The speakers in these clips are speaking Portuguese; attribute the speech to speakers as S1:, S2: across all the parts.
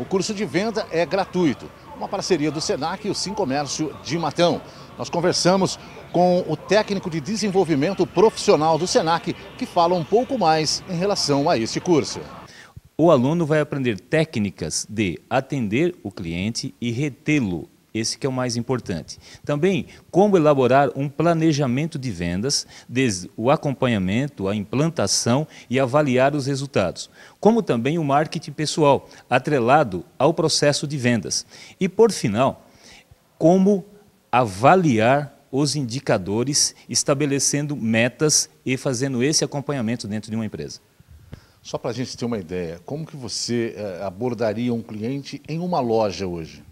S1: O curso de venda é gratuito. Uma parceria do SENAC e o Sim Comércio de Matão. Nós conversamos com o técnico de desenvolvimento profissional do SENAC, que fala um pouco mais em relação a este curso. O aluno vai aprender técnicas
S2: de atender o cliente e retê-lo esse que é o mais importante. Também, como elaborar um planejamento de vendas, desde o acompanhamento, a implantação e avaliar os resultados. Como também o marketing pessoal, atrelado ao processo de vendas. E, por final, como avaliar os indicadores, estabelecendo metas e fazendo esse acompanhamento
S1: dentro de uma empresa. Só para a gente ter uma ideia, como que você eh, abordaria um cliente em uma loja hoje?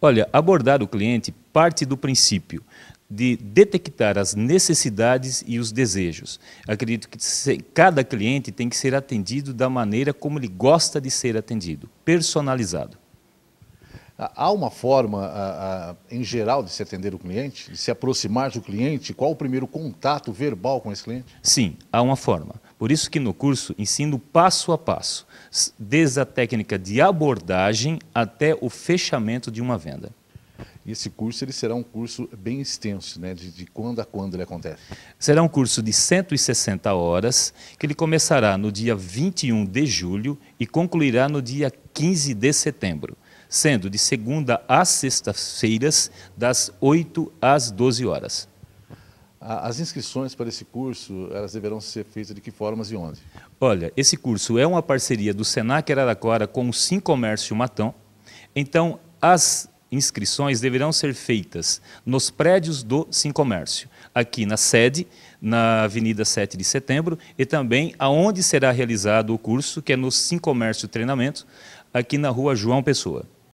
S2: Olha, abordar o cliente parte do princípio de detectar as necessidades e os desejos. Acredito que cada cliente tem que ser atendido da maneira como ele gosta de ser atendido, personalizado.
S1: Há uma forma, em geral, de se atender o cliente, de se aproximar do cliente? Qual o primeiro contato verbal com esse cliente?
S2: Sim, há uma forma. Por isso que no curso ensino passo a passo, desde a técnica de abordagem até o fechamento de uma venda.
S1: E Esse curso ele será um curso bem
S2: extenso, né? De, de, quando a quando ele acontece? Será um curso de 160 horas, que ele começará no dia 21 de julho e concluirá no dia 15 de setembro, sendo de segunda a sexta-feiras, das 8 às 12 horas.
S1: As inscrições para esse curso, elas deverão ser feitas de que formas e onde?
S2: Olha, esse curso é uma parceria do Senac Araraquara com o Sim Comércio Matão. Então, as inscrições deverão ser feitas nos prédios do Sim Comércio, aqui na sede, na Avenida 7 de Setembro, e também aonde será realizado o curso, que é no Sim Comércio Treinamento, aqui na Rua João Pessoa.